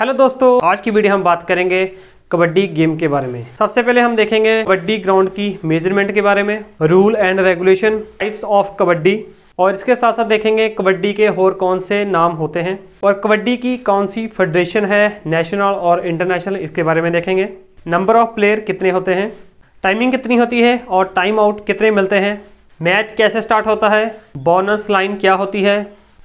hello दोस्तों आज की वीडियो हम बात करेंगे कबड्डी गेम के बारे में सबसे पहले हम देखेंगे कबड्डी ग्राउंड की मेजरमेंट के बारे में rule and regulation types of kabaddi और इसके साथ साथ देखेंगे कबड्डी के और कौन से नाम होते हैं और कबड्डी की कौन सी फेडरेशन है नेशनल और इंटरनेशनल इसके बारे में देखेंगे नंबर ऑफ प्लेयर कितने होते हैं टाइमिंग कितनी होती है और टाइम आउट कितने मिलते हैं मैच कैसे स्टार्ट होता है बोनस लाइन क्या होती है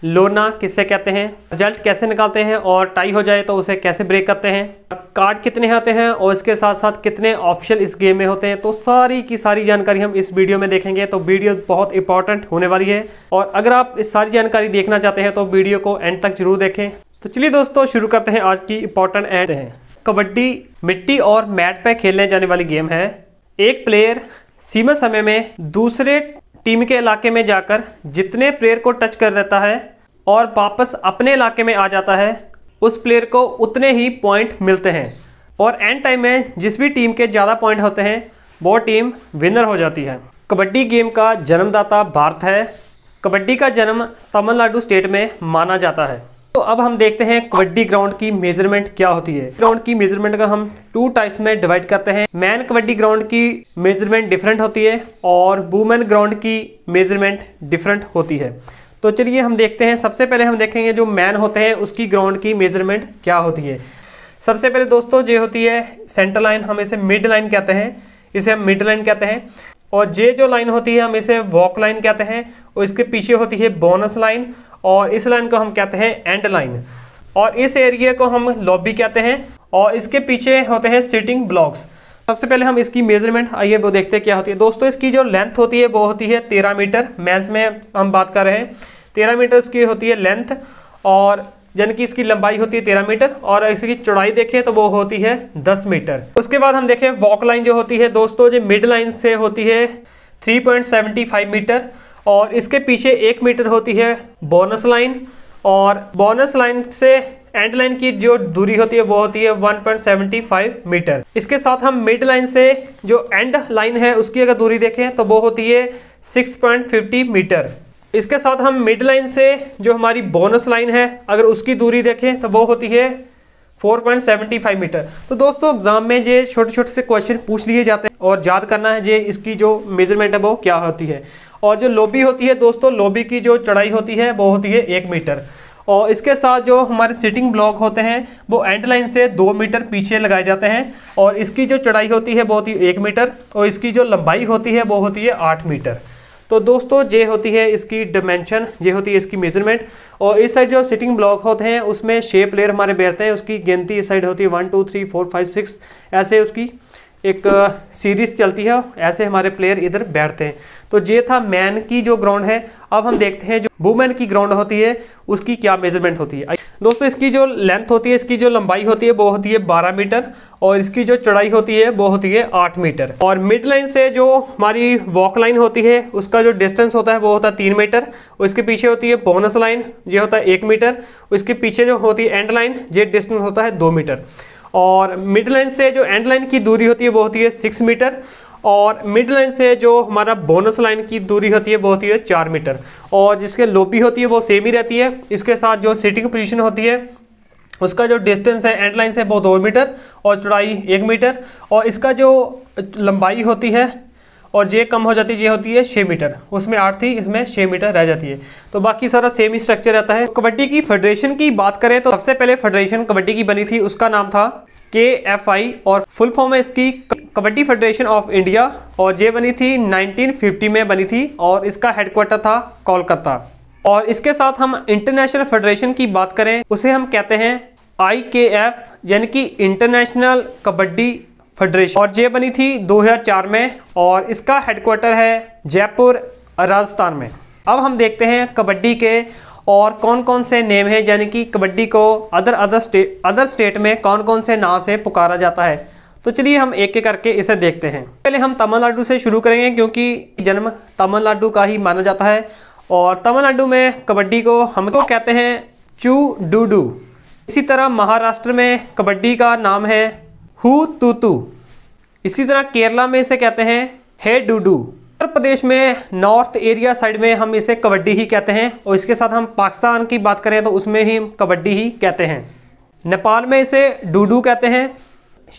लोना किससे कहते हैं रिजल्ट कैसे निकालते हैं और टाई हो जाए तो उसे कैसे ब्रेक करते हैं कार्ड कितने होते हैं और इसके साथ साथ कितने ऑप्शन इस गेम में होते हैं तो सारी की सारी जानकारी हम इस वीडियो में देखेंगे तो वीडियो बहुत इंपॉर्टेंट होने वाली है और अगर आप इस सारी जानकारी देखना चाहते हैं तो वीडियो को एंड तक जरूर देखें तो चलिए दोस्तों शुरू करते हैं आज की इंपॉर्टेंट एंड हैं कबड्डी मिट्टी और मैट पर खेलने जाने वाली गेम है एक प्लेयर सीमा समय में दूसरे टीम के इलाके में जाकर जितने प्लेयर को टच कर देता है और वापस अपने इलाके में आ जाता है उस प्लेयर को उतने ही पॉइंट मिलते हैं और एंड टाइम में जिस भी टीम के ज़्यादा पॉइंट होते हैं वो टीम विनर हो जाती है कबड्डी गेम का जन्मदाता भारत है कबड्डी का जन्म तमिलनाडु स्टेट में माना जाता है तो अब हम देखते हैं कबड्डी ग्राउंड की मेजरमेंट क्या होती है ग्राउंड की मेजरमेंट का हम टू टाइप में डिवाइड करते हैं मैन कबड्डी ग्राउंड की मेजरमेंट डिफरेंट होती है और वुमेन ग्राउंड की मेजरमेंट डिफरेंट होती है तो चलिए हम देखते हैं सबसे पहले हम देखेंगे जो मैन होते हैं उसकी ग्राउंड की मेजरमेंट क्या होती है सबसे पहले दोस्तों जे होती है सेंटर लाइन हम इसे मिड लाइन कहते हैं इसे हम मिड लाइन कहते हैं और जे जो लाइन होती है हम इसे वॉक लाइन कहते हैं और इसके पीछे होती है बोनस लाइन और इस लाइन को हम कहते हैं एंड लाइन और इस एरिया को हम लॉबी कहते हैं और इसके पीछे होते हैं सिटिंग ब्लॉक्स सबसे पहले हम इसकी मेजरमेंट आइए वो देखते हैं क्या होती है दोस्तों इसकी जो लेंथ होती है वो होती है तेरह मीटर मैंस में हम बात कर रहे हैं तेरह मीटर इसकी होती है लेंथ और जन की इसकी लंबाई होती है तेरह मीटर और इसकी चौड़ाई देखें तो वो होती है दस मीटर उसके बाद हम देखें वॉक लाइन जो होती है दोस्तों जो मिड लाइन से होती है फाइव मीटर और इसके पीछे एक मीटर होती है बोनस लाइन और बोनस लाइन से एंड लाइन की जो दूरी होती है वो होती है 1.75 मीटर इसके साथ हम मिड लाइन से जो एंड लाइन है उसकी अगर दूरी देखें तो वो होती है 6.50 मीटर इसके साथ हम मिड लाइन से जो हमारी बोनस लाइन है अगर उसकी दूरी देखें तो वो होती है 4.75 मीटर तो दोस्तों एग्जाम में ये छोटे छोटे से क्वेश्चन पूछ लिए जाते हैं और याद करना है ये इसकी जो मेजरमेंट है वो क्या होती है और जो लोबी होती है दोस्तों लोबी की जो चढ़ाई होती है वो होती है एक मीटर और इसके साथ जो हमारे सिटिंग ब्लॉक होते हैं वो एंड लाइन से दो मीटर पीछे लगाए जाते हैं और इसकी जो चढ़ाई होती है वो होती है एक मीटर और इसकी जो लंबाई होती है वो होती है आठ मीटर तो दोस्तों ये होती है इसकी डिमेंशन ये होती है इसकी मेजरमेंट और इस साइड जो सिटिंग ब्लॉक होते हैं उसमें छः प्लेयर हमारे बैठते हैं उसकी गिनती इस साइड होती है one two three four five six ऐसे उसकी एक सीरीज चलती है ऐसे हमारे प्लेयर इधर बैठते हैं तो ये था मैन की जो ग्राउंड है अब हम देखते हैं जो वुमेन की ग्राउंड होती है उसकी क्या मेजरमेंट होती है दोस्तों इसकी जो लेंथ होती है इसकी जो लंबाई होती है वो होती है 12 मीटर और इसकी जो चौड़ाई होती है वो होती है 8 मीटर और मिड लाइन से जो हमारी वॉक लाइन होती है उसका जो डिस्टेंस होता है वो होता है तीन मीटर उसके पीछे होती है बोनस लाइन ये होता है एक मीटर उसके पीछे जो होती है एंड लाइन ये डिस्टेंस होता है दो मीटर और मिड लाइन से जो एंड लाइन की दूरी होती है वो होती है सिक्स मीटर और मिड लाइन से जो हमारा बोनस लाइन की दूरी होती है वो होती है चार मीटर और जिसके लोपी होती है वो सेम ही रहती है इसके साथ जो सीटिंग पोजीशन होती है उसका जो डिस्टेंस है एंड लाइन से वो दो मीटर और चौड़ाई एक मीटर और इसका जो लंबाई होती है और ये कम हो जाती है जे होती है छः मीटर उसमें आठ थी इसमें छः मीटर रह जाती है तो बाकी सारा सेम ही स्ट्रक्चर रहता है कबड्डी की फेडरेशन की बात करें तो सबसे पहले फेडरेशन कबड्डी की बनी थी उसका नाम था के एफ आई और फुल फॉर्म है इसकी कबड्डी फेडरेशन ऑफ इंडिया और ये बनी थी 1950 में बनी थी और इसका हेडक्वार्टर था कोलकाता और इसके साथ हम इंटरनेशनल फेडरेशन की बात करें उसे हम कहते हैं आई के एफ यानी कि इंटरनेशनल कबड्डी फेडरेशन और ये बनी थी 2004 में और इसका हेडक्वार्टर है जयपुर राजस्थान में अब हम देखते हैं कबड्डी के और कौन कौन से नेम है यानी कि कबड्डी को other other state other state में कौन कौन से नाम से पुकारा जाता है तो चलिए हम एक एक करके इसे देखते हैं पहले हम तमिलनाडु से शुरू करेंगे क्योंकि जन्म तमिलनाडु का ही माना जाता है और तमिलनाडु में कबड्डी को हमको कहते हैं चू डूडू इसी तरह महाराष्ट्र में कबड्डी का नाम है हु तू तू इसी तरह केरला में इसे कहते हैं हे डूडू उत्तर प्रदेश में नॉर्थ एरिया साइड में हम इसे कबड्डी ही कहते हैं और इसके साथ हम पाकिस्तान की बात करें तो उसमें ही कबड्डी ही कहते हैं नेपाल में इसे डूडू कहते हैं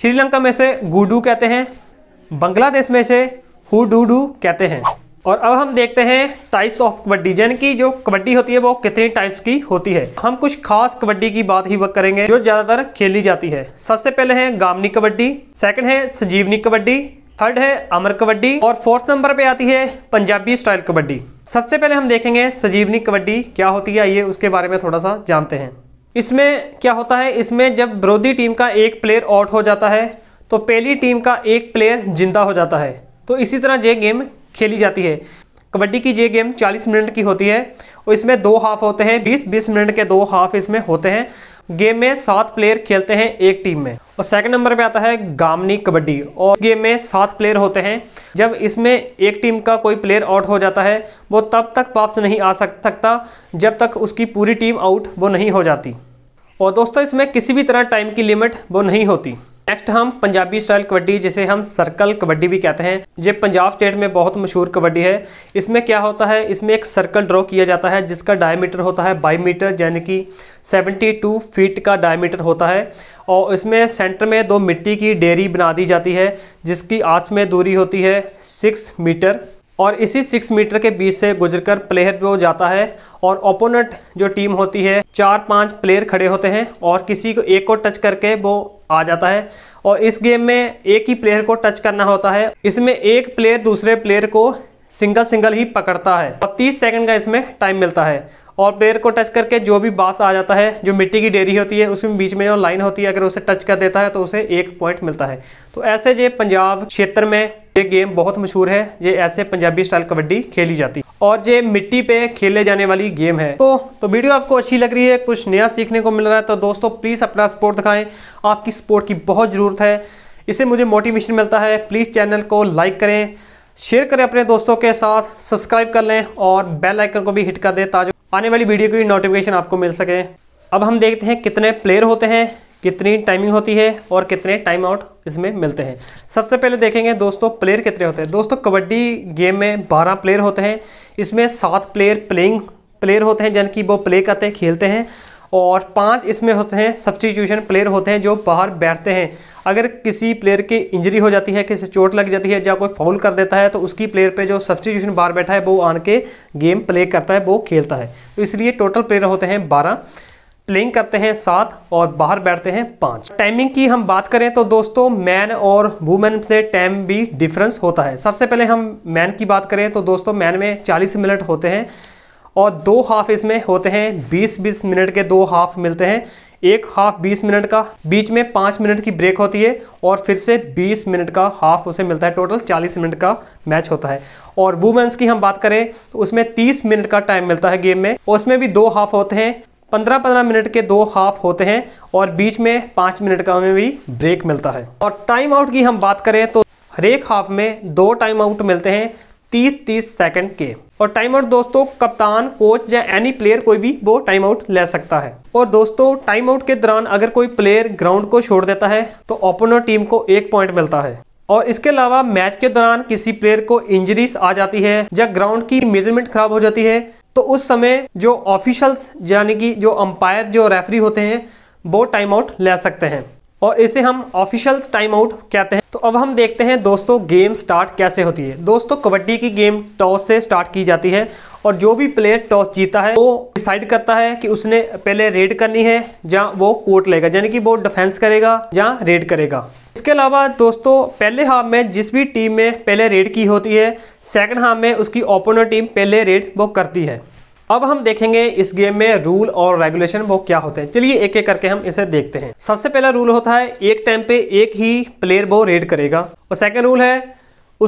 श्रीलंका में इसे गुडू कहते हैं बांग्लादेश में इसे डूडू कहते हैं और अब हम देखते हैं टाइप्स ऑफ कबड्डी जैन की जो कबड्डी होती है वो कितनी टाइप्स की होती है हम कुछ खास कबड्डी की बात ही करेंगे जो ज़्यादातर खेली जाती है सबसे पहले है गामनी कबड्डी सेकंड है संजीवनी कबड्डी थर्ड है अमर कबड्डी और फोर्थ नंबर पे आती है पंजाबी स्टाइल कबड्डी सबसे पहले हम देखेंगे सजीवनी कबड्डी क्या होती है ये उसके बारे में थोड़ा सा जानते हैं इसमें क्या होता है इसमें जब विरोधी टीम का एक प्लेयर आउट हो जाता है तो पहली टीम का एक प्लेयर जिंदा हो जाता है तो इसी तरह ये गेम खेली जाती है कबड्डी की ये गेम 40 मिनट की होती है और इसमें दो हाफ होते हैं 20 20 मिनट के दो हाफ इसमें होते हैं गेम में सात प्लेयर खेलते हैं एक टीम में और सेकंड नंबर पे आता है गामनी कबड्डी और गेम में सात प्लेयर होते हैं जब इसमें एक टीम का कोई प्लेयर आउट हो जाता है वो तब तक वापस नहीं आ सक सकता जब तक उसकी पूरी टीम आउट वो नहीं हो जाती और दोस्तों इसमें किसी भी तरह टाइम की लिमिट वो नहीं होती नेक्स्ट हम पंजाबी स्टाइल कबड्डी जिसे हम सर्कल कबड्डी भी कहते हैं ये पंजाब स्टेट में बहुत मशहूर कबड्डी है इसमें क्या होता है इसमें एक सर्कल ड्रॉ किया जाता है जिसका डायमीटर होता है बाई मीटर यानी कि 72 फीट का डायमीटर होता है और इसमें सेंटर में दो मिट्टी की डेरी बना दी जाती है जिसकी आस में दूरी होती है सिक्स मीटर और इसी सिक्स मीटर के बीच से गुजरकर प्लेयर वो जाता है और ओपोनेंट जो टीम होती है चार पांच प्लेयर खड़े होते हैं और किसी को एक को टच करके वो आ जाता है और इस गेम में एक ही प्लेयर को टच करना होता है इसमें एक प्लेयर दूसरे प्लेयर को सिंगल सिंगल ही पकड़ता है और तीस सेकेंड का इसमें टाइम मिलता है और प्लेयर को टच करके जो भी बास आ जाता है जो मिट्टी की डेरी होती है उसमें बीच में जो लाइन होती है अगर उसे टच कर देता है तो उसे एक पॉइंट मिलता है तो ऐसे जे पंजाब क्षेत्र में ये गेम बहुत मशहूर है ये ऐसे पंजाबी स्टाइल कबड्डी खेली जाती है और ये मिट्टी पे खेले जाने वाली गेम है तो तो वीडियो आपको अच्छी लग रही है कुछ नया सीखने को मिल रहा है तो दोस्तों प्लीज़ अपना सपोर्ट दिखाएं आपकी सपोर्ट की बहुत ज़रूरत है इससे मुझे मोटिवेशन मिलता है प्लीज़ चैनल को लाइक करें शेयर करें अपने दोस्तों के साथ सब्सक्राइब कर लें और बेल आइकन को भी हिट कर दें ताकि आने वाली वीडियो की नोटिफिकेशन आपको मिल सके अब हम देखते हैं कितने प्लेयर होते हैं कितनी टाइमिंग होती है और कितने टाइम आउट इसमें मिलते हैं सबसे पहले देखेंगे दोस्तों प्लेयर कितने होते हैं दोस्तों कबड्डी गेम में बारह प्लेयर होते हैं इसमें सात प्लेयर प्लेइंग प्लेयर होते हैं जन की वो प्ले करते हैं खेलते हैं और पांच इसमें होते हैं सब्सटीट्यूशन प्लेयर होते हैं जो बाहर बैठते हैं अगर किसी प्लेयर की इंजरी हो जाती है किसी चोट लग जाती है या कोई फाउल कर देता है तो उसकी प्लेयर पे जो सब्सटीट्यूशन बाहर बैठा है वो आन के गेम प्ले करता है वो खेलता है तो इसलिए टोटल प्लेयर होते हैं बारह प्लेइंग करते हैं सात और बाहर बैठते हैं पाँच टाइमिंग की हम बात करें तो दोस्तों मैन और वुमेन से टाइम भी डिफरेंस होता है सबसे पहले हम मैन की बात करें तो दोस्तों मैन में चालीस मिनट होते हैं और दो हाफ इसमें होते हैं बीस बीस मिनट के दो हाफ मिलते हैं एक हाफ बीस मिनट का बीच में पाँच मिनट की ब्रेक होती है और फिर से बीस मिनट का हाफ उसे मिलता है टोटल चालीस मिनट का मैच होता है और वुमेन्स की हम बात करें तो उसमें तीस मिनट का टाइम मिलता है गेम में उसमें भी दो हाफ होते हैं पंद्रह पंद्रह मिनट के दो हाफ होते हैं और बीच में पाँच मिनट का हमें भी ब्रेक मिलता है और टाइम आउट की हम बात करें तो हरेक हाफ में दो टाइम आउट मिलते हैं तीस तीस सेकेंड के और टाइम आउट दोस्तों कप्तान कोच या एनी प्लेयर कोई भी वो टाइम आउट ले सकता है और दोस्तों टाइम आउट के दौरान अगर कोई प्लेयर ग्राउंड को छोड़ देता है तो ओपनर टीम को एक पॉइंट मिलता है और इसके अलावा मैच के दौरान किसी प्लेयर को इंजरीज आ जाती है या ग्राउंड की मेजरमेंट खराब हो जाती है तो उस समय जो ऑफिशल्स यानी कि जो अंपायर जो रेफरी होते हैं वो टाइम आउट ले सकते हैं और इसे हम ऑफिशियल टाइम आउट कहते हैं तो अब हम देखते हैं दोस्तों गेम स्टार्ट कैसे होती है दोस्तों कबड्डी की गेम टॉस से स्टार्ट की जाती है और जो भी प्लेयर टॉस जीता है वो डिसाइड करता है कि उसने पहले रेड करनी है या वो कोर्ट लेगा यानी कि वो डिफेंस करेगा या रेड करेगा इसके अलावा दोस्तों पहले हाफ में जिस भी टीम में पहले रेड की होती है सेकंड हाफ में उसकी ओपोनर टीम पहले रेड वो करती है अब हम देखेंगे इस गेम में रूल और रेगुलेशन वो क्या होते हैं चलिए एक एक करके हम इसे देखते हैं सबसे पहला रूल होता है एक टाइम पे एक ही प्लेयर वो रेड करेगा और सेकेंड रूल है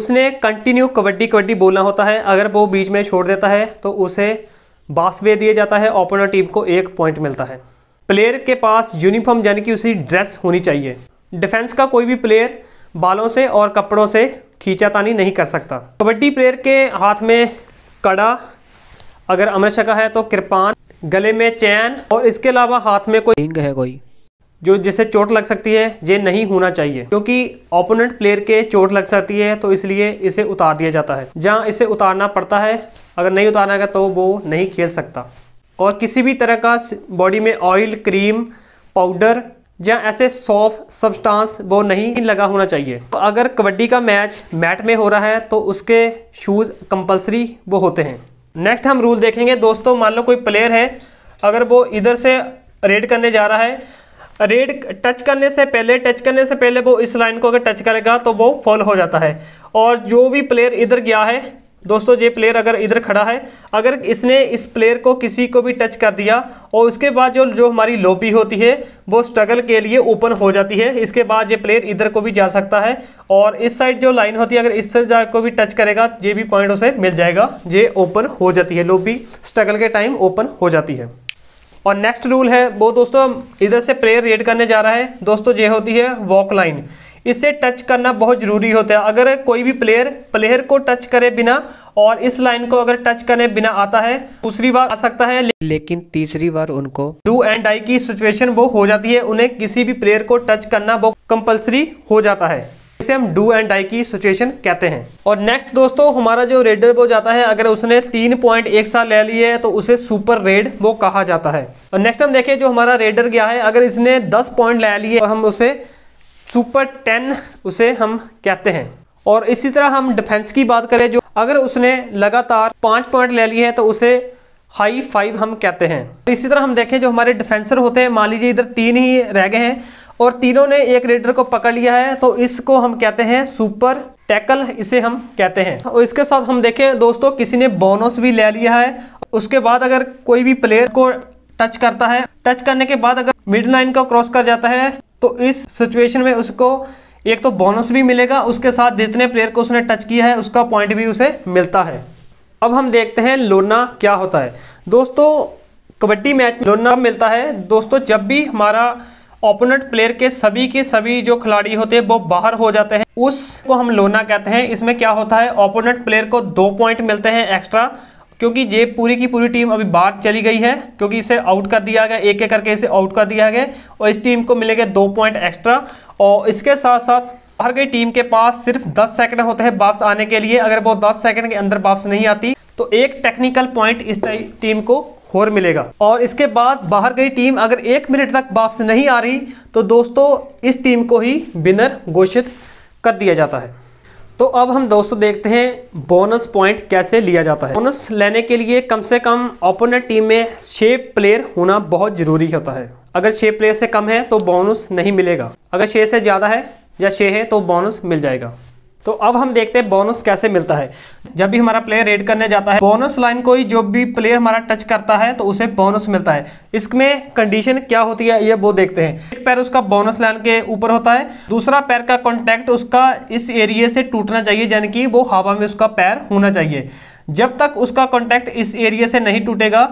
उसने कंटिन्यू कबड्डी कबड्डी बोलना होता है अगर वो बीच में छोड़ देता है तो उसे बासवे दिया जाता है ओपनर टीम को एक पॉइंट मिलता है प्लेयर के पास यूनिफॉर्म यानी कि उसी ड्रेस होनी चाहिए डिफेंस का कोई भी प्लेयर बालों से और कपड़ों से खींचातानी नहीं कर सकता कबड्डी प्लेयर के हाथ में कड़ा अगर अमर का है तो कृपान गले में चैन और इसके अलावा हाथ में कोई रिंग है कोई जो जिससे चोट लग सकती है ये नहीं होना चाहिए क्योंकि ओपोनेंट प्लेयर के चोट लग सकती है तो इसलिए इसे उतार दिया जाता है जहाँ इसे उतारना पड़ता है अगर नहीं उतारना है तो वो नहीं खेल सकता और किसी भी तरह का बॉडी में ऑयल क्रीम पाउडर या ऐसे सॉफ्ट सब्सटेंस वो नहीं लगा होना चाहिए तो अगर कबड्डी का मैच मैट में हो रहा है तो उसके शूज़ कंपलसरी वो होते हैं नेक्स्ट हम रूल देखेंगे दोस्तों मान लो कोई प्लेयर है अगर वो इधर से रेड करने जा रहा है रेड टच करने से पहले टच करने से पहले वो इस लाइन को अगर टच करेगा तो वो फॉल हो जाता है और जो भी प्लेयर इधर गया है दोस्तों ये प्लेयर अगर इधर खड़ा है अगर इसने इस प्लेयर को किसी को भी टच कर दिया और उसके बाद जो जो हमारी लोपी होती है वो स्ट्रगल के लिए ओपन हो जाती है इसके बाद ये प्लेयर इधर को भी जा सकता है और इस साइड जो लाइन होती है अगर इस साइड को भी टच करेगा ये भी पॉइंट उसे मिल जाएगा ये ओपन हो जाती है लोपी स्ट्रगल के टाइम ओपन हो जाती है और नेक्स्ट रूल है वो दोस्तों इधर से प्रेयर रेड करने जा रहा है दोस्तों ये होती है वॉक लाइन इससे टच करना बहुत ज़रूरी होता है अगर कोई भी प्लेयर प्लेयर को टच करे बिना और इस लाइन को अगर टच करने बिना आता है दूसरी बार आ सकता है लेकिन तीसरी बार उनको डू एंड डाई की सिचुएशन वो हो जाती है उन्हें किसी भी प्लेयर को टच करना वो कंपलसरी हो जाता है इसे हम डू एंड डाई की सिचुएशन कहते हैं और नेक्स्ट दोस्तों हमारा जो रेडर वो जाता है अगर उसने तीन पॉइंट एक साल ले लिए है तो उसे सुपर रेड वो कहा जाता है और नेक्स्ट हम देखें जो हमारा रेडर गया है अगर इसने दस पॉइंट ले लिए तो हम उसे सुपर टेन उसे हम कहते हैं और इसी तरह हम डिफेंस की बात करें जो अगर उसने लगातार पाँच पॉइंट ले लिए है तो उसे हाई फाइव हम कहते हैं इसी तरह हम देखें जो हमारे डिफेंसर होते हैं मान लीजिए इधर तीन ही रह गए हैं और तीनों ने एक रेडर को पकड़ लिया है तो इसको हम कहते हैं सुपर टैकल इसे हम कहते हैं और इसके साथ हम देखें दोस्तों किसी ने बोनस भी ले लिया है उसके बाद अगर कोई भी प्लेयर को टच करता है टच करने के बाद अगर मिड लाइन का क्रॉस कर जाता है तो इस सिचुएशन में उसको एक तो बोनस भी मिलेगा उसके साथ जितने प्लेयर को उसने टच किया है उसका पॉइंट भी उसे मिलता है अब हम देखते हैं लोना क्या होता है दोस्तों कबड्डी मैच में लोना मिलता है दोस्तों जब भी हमारा ओपोनेंट प्लेयर के सभी के सभी जो खिलाड़ी होते हैं वो बाहर हो जाते हैं उसको हम लोना कहते हैं इसमें क्या होता है ओपोनेंट प्लेयर को दो पॉइंट मिलते हैं एक्स्ट्रा क्योंकि ये पूरी की पूरी टीम अभी बाहर चली गई है क्योंकि इसे आउट कर दिया गया एक एक करके इसे आउट कर दिया गया और इस टीम को मिलेंगे दो पॉइंट एक्स्ट्रा और इसके साथ साथ हर गई टीम के पास सिर्फ 10 सेकंड होते हैं वापस आने के लिए अगर वो 10 सेकंड के अंदर वापस नहीं आती तो एक टेक्निकल पॉइंट इस टीम को होर मिलेगा और इसके बाद बाहर गई टीम अगर एक मिनट तक वापस नहीं आ रही तो दोस्तों इस टीम को ही विनर घोषित कर दिया जाता है तो अब हम दोस्तों देखते हैं बोनस पॉइंट कैसे लिया जाता है बोनस लेने के लिए कम से कम ओपोनेंट टीम में छः प्लेयर होना बहुत ज़रूरी होता है अगर छः प्लेयर से कम है तो बोनस नहीं मिलेगा अगर छः से ज़्यादा है या छः है तो बोनस मिल जाएगा तो अब हम देखते हैं बोनस कैसे मिलता है जब भी हमारा प्लेयर रेड करने जाता है बोनस लाइन को ही जो भी प्लेयर हमारा टच करता है तो उसे बोनस मिलता है इसमें कंडीशन क्या होती है ये वो देखते हैं एक पैर उसका बोनस लाइन के ऊपर होता है दूसरा पैर का कॉन्टैक्ट उसका इस एरिए से टूटना चाहिए यानी कि वो हवा में उसका पैर होना चाहिए जब तक उसका कॉन्टैक्ट इस एरिए से नहीं टूटेगा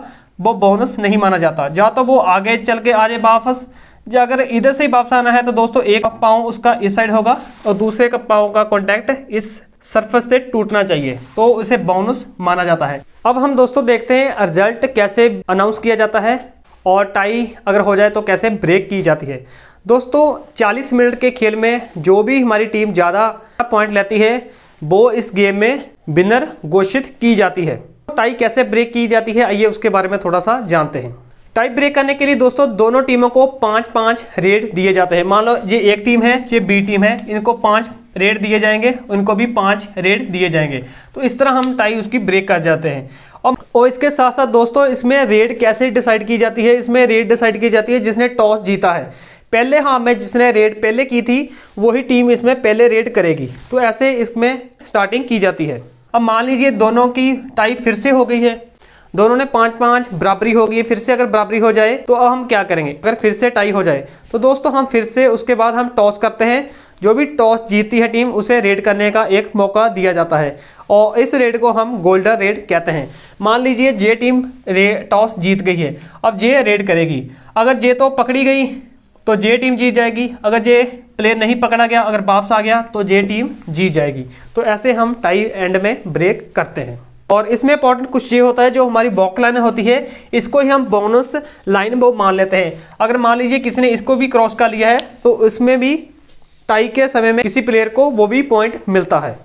वो बोनस नहीं माना जाता या तो वो आगे चल के आ जाए वापस जो अगर इधर से ही वापस आना है तो दोस्तों एक पाओ उसका इस साइड होगा और दूसरे का का कॉन्टैक्ट इस सरफेस से टूटना चाहिए तो उसे बोनस माना जाता है अब हम दोस्तों देखते हैं रिजल्ट कैसे अनाउंस किया जाता है और टाई अगर हो जाए तो कैसे ब्रेक की जाती है दोस्तों 40 मिनट के खेल में जो भी हमारी टीम ज़्यादा पॉइंट लेती है वो इस गेम में विनर घोषित की जाती है टाई तो कैसे ब्रेक की जाती है आइए उसके बारे में थोड़ा सा जानते हैं टाइप ब्रेक करने के लिए दोस्तों दोनों टीमों को पांच पांच रेड दिए जाते हैं मान लो ये एक टीम है ये बी टीम है इनको पांच रेड दिए जाएंगे उनको भी पांच रेड दिए जाएंगे तो इस तरह हम टाई उसकी ब्रेक कर जाते हैं और, इसके साथ साथ दोस्तों इसमें रेड कैसे डिसाइड की जाती है इसमें रेड डिसाइड की जाती है जिसने टॉस जीता है पहले हाँ मैं जिसने रेड पहले की थी वही टीम इसमें पहले रेड करेगी तो ऐसे इसमें स्टार्टिंग की जाती है अब मान लीजिए दोनों की टाई फिर से हो गई है दोनों ने पाँच पाँच बराबरी होगी फिर से अगर बराबरी हो जाए तो अब हम क्या करेंगे अगर फिर से टाई हो जाए तो दोस्तों हम फिर से उसके बाद हम टॉस करते हैं जो भी टॉस जीतती है टीम उसे रेड करने का एक मौका दिया जाता है और इस रेड को हम गोल्डन रेड कहते हैं मान लीजिए जे टीम टॉस जीत गई है अब जे रेड करेगी अगर जे तो पकड़ी गई तो जे टीम जीत जाएगी अगर जे प्लेयर नहीं पकड़ा गया अगर वापस आ गया तो जे टीम जीत जाएगी तो ऐसे हम टाई एंड में ब्रेक करते हैं और इसमें इंपॉर्टेंट कुछ ये होता है जो हमारी बॉक लाइन होती है इसको ही हम बोनस लाइन वो मान लेते हैं अगर मान लीजिए किसी ने इसको भी क्रॉस कर लिया है तो उसमें भी टाई के समय में किसी प्लेयर को वो भी पॉइंट मिलता है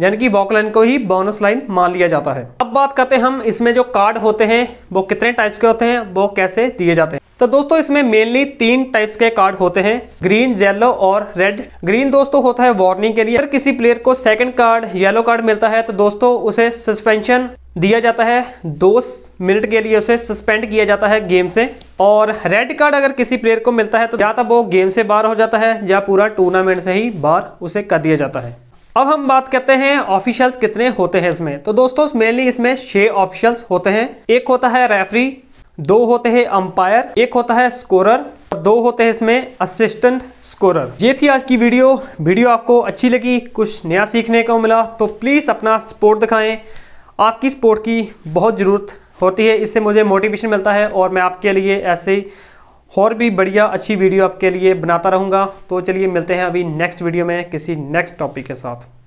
यानी कि वॉक लाइन को ही बोनस लाइन मान लिया जाता है अब बात करते हैं हम इसमें जो कार्ड होते हैं वो कितने टाइप्स के होते हैं वो कैसे दिए जाते हैं तो दोस्तों इसमें मेनली तीन टाइप्स के कार्ड होते हैं ग्रीन येलो और रेड ग्रीन दोस्तों होता है वार्निंग के लिए अगर किसी प्लेयर को सेकंड कार्ड येलो कार्ड मिलता है तो दोस्तों उसे सस्पेंशन दिया जाता है दो मिनट के लिए उसे सस्पेंड किया जाता है गेम से और रेड कार्ड अगर किसी प्लेयर को मिलता है तो या तो वो गेम से बाहर हो जाता है या पूरा टूर्नामेंट से ही बाहर उसे कर दिया जाता है अब हम बात करते हैं ऑफिशियल्स कितने होते हैं इसमें तो दोस्तों मेनली इसमें छह ऑफिशियल्स होते हैं एक होता है रेफरी दो होते हैं अंपायर एक होता है स्कोरर और दो होते हैं इसमें असिस्टेंट स्कोरर ये थी आज की वीडियो वीडियो आपको अच्छी लगी कुछ नया सीखने को मिला तो प्लीज़ अपना सपोर्ट दिखाएं आपकी सपोर्ट की बहुत ज़रूरत होती है इससे मुझे मोटिवेशन मिलता है और मैं आपके लिए ऐसे और भी बढ़िया अच्छी वीडियो आपके लिए बनाता रहूँगा तो चलिए मिलते हैं अभी नेक्स्ट वीडियो में किसी नेक्स्ट टॉपिक के साथ